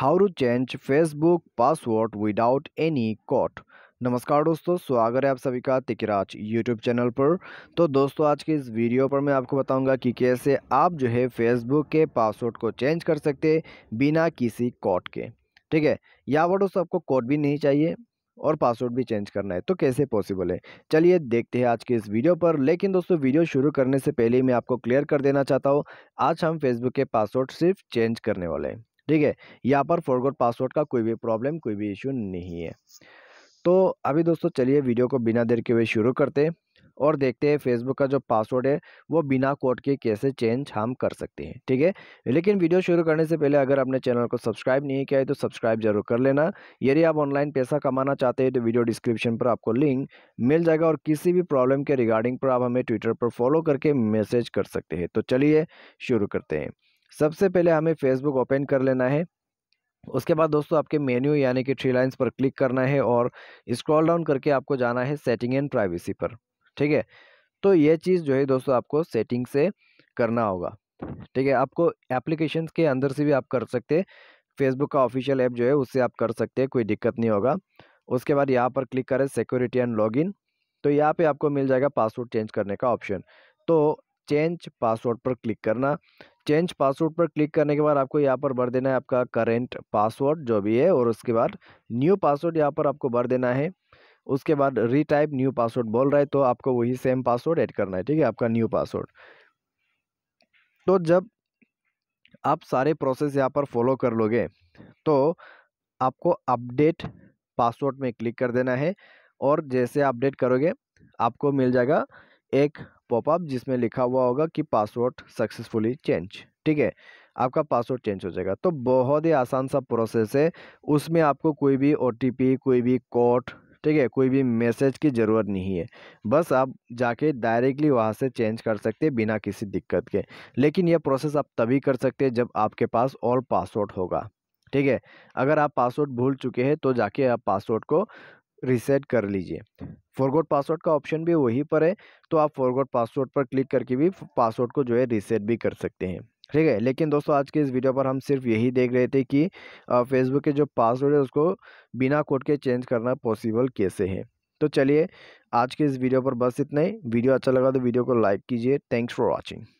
how to change Facebook password without any code नमस्कार दोस्तों स्वागत है आप सभी का तिकराज यूट्यूब चैनल पर तो दोस्तों आज के इस वीडियो पर मैं आपको बताऊंगा कि कैसे आप जो है फेसबुक के पासवर्ड को चेंज कर सकते बिना किसी कोट के ठीक है या वो दोस्तों आपको कोट भी नहीं चाहिए और पासवर्ड भी चेंज करना है तो कैसे पॉसिबल है चलिए देखते हैं आज के इस वीडियो पर लेकिन दोस्तों वीडियो शुरू करने से पहले मैं आपको क्लियर कर देना चाहता हूँ आज हम फेसबुक के पासवर्ड सिर्फ चेंज करने वाले हैं ठीक है यहाँ पर फॉरगोड पासवर्ड का कोई भी प्रॉब्लम कोई भी इशू नहीं है तो अभी दोस्तों चलिए वीडियो को बिना देर के हुए शुरू करते हैं और देखते हैं फेसबुक का जो पासवर्ड है वो बिना कोड के कैसे चेंज हम कर सकते हैं ठीक है लेकिन वीडियो शुरू करने से पहले अगर आपने चैनल को सब्सक्राइब नहीं किया है तो सब्सक्राइब जरूर कर लेना यदि आप ऑनलाइन पैसा कमाना चाहते हैं तो वीडियो डिस्क्रिप्शन पर आपको लिंक मिल जाएगा और किसी भी प्रॉब्लम के रिगार्डिंग पर आप हमें ट्विटर पर फॉलो करके मैसेज कर सकते हैं तो चलिए शुरू करते हैं सबसे पहले हमें फेसबुक ओपन कर लेना है उसके बाद दोस्तों आपके मेन्यू यानी कि थ्री लाइन्स पर क्लिक करना है और स्क्रॉल डाउन करके आपको जाना है सेटिंग एंड प्राइवेसी पर ठीक है तो ये चीज़ जो है दोस्तों आपको सेटिंग से करना होगा ठीक है आपको एप्लीकेशन के अंदर से भी आप कर सकते हैं फेसबुक का ऑफिशियल ऐप जो है उससे आप कर सकते हैं कोई दिक्कत नहीं होगा उसके बाद यहाँ पर क्लिक करें सिक्योरिटी एंड लॉगिन तो यहाँ पे आपको मिल जाएगा पासवर्ड चेंज करने का ऑप्शन तो चेंज पासवर्ड पर क्लिक करना चेंज पासवर्ड पर क्लिक करने के बाद आपको यहाँ पर भर देना है आपका करेंट पासवर्ड जो भी है और उसके बाद न्यू पासवर्ड यहाँ पर आपको भर देना है उसके बाद रीटाइप न्यू पासवर्ड बोल रहा है तो आपको वही सेम पासवर्ड ऐड करना है ठीक है आपका न्यू पासवर्ड तो जब आप सारे प्रोसेस यहाँ पर फॉलो कर लोगे तो आपको अपडेट पासवर्ड में क्लिक कर देना है और जैसे अपडेट करोगे आपको मिल जाएगा एक पॉपअप जिसमें लिखा हुआ होगा कि पासवर्ड सक्सेसफुली चेंज ठीक है आपका पासवर्ड चेंज हो जाएगा तो बहुत ही आसान सा प्रोसेस है उसमें आपको कोई भी ओ कोई भी कोड ठीक है कोई भी मैसेज की ज़रूरत नहीं है बस आप जाके डायरेक्टली वहाँ से चेंज कर सकते हैं बिना किसी दिक्कत के लेकिन यह प्रोसेस आप तभी कर सकते हैं जब आपके पास और पासवर्ड होगा ठीक है अगर आप पासवर्ड भूल चुके हैं तो जाके आप पासवर्ड को रिसेट कर लीजिए फॉरगोड पासवर्ड का ऑप्शन भी वहीं पर है तो आप फॉरगोड पासवर्ड पर क्लिक करके भी पासवर्ड को जो है रीसेट भी कर सकते हैं ठीक है लेकिन दोस्तों आज के इस वीडियो पर हम सिर्फ यही देख रहे थे कि फेसबुक के जो पासवर्ड है उसको बिना कोड के चेंज करना पॉसिबल कैसे है तो चलिए आज के इस वीडियो पर बस इतना ही वीडियो अच्छा लगा तो वीडियो को लाइक कीजिए थैंक्स फॉर वॉचिंग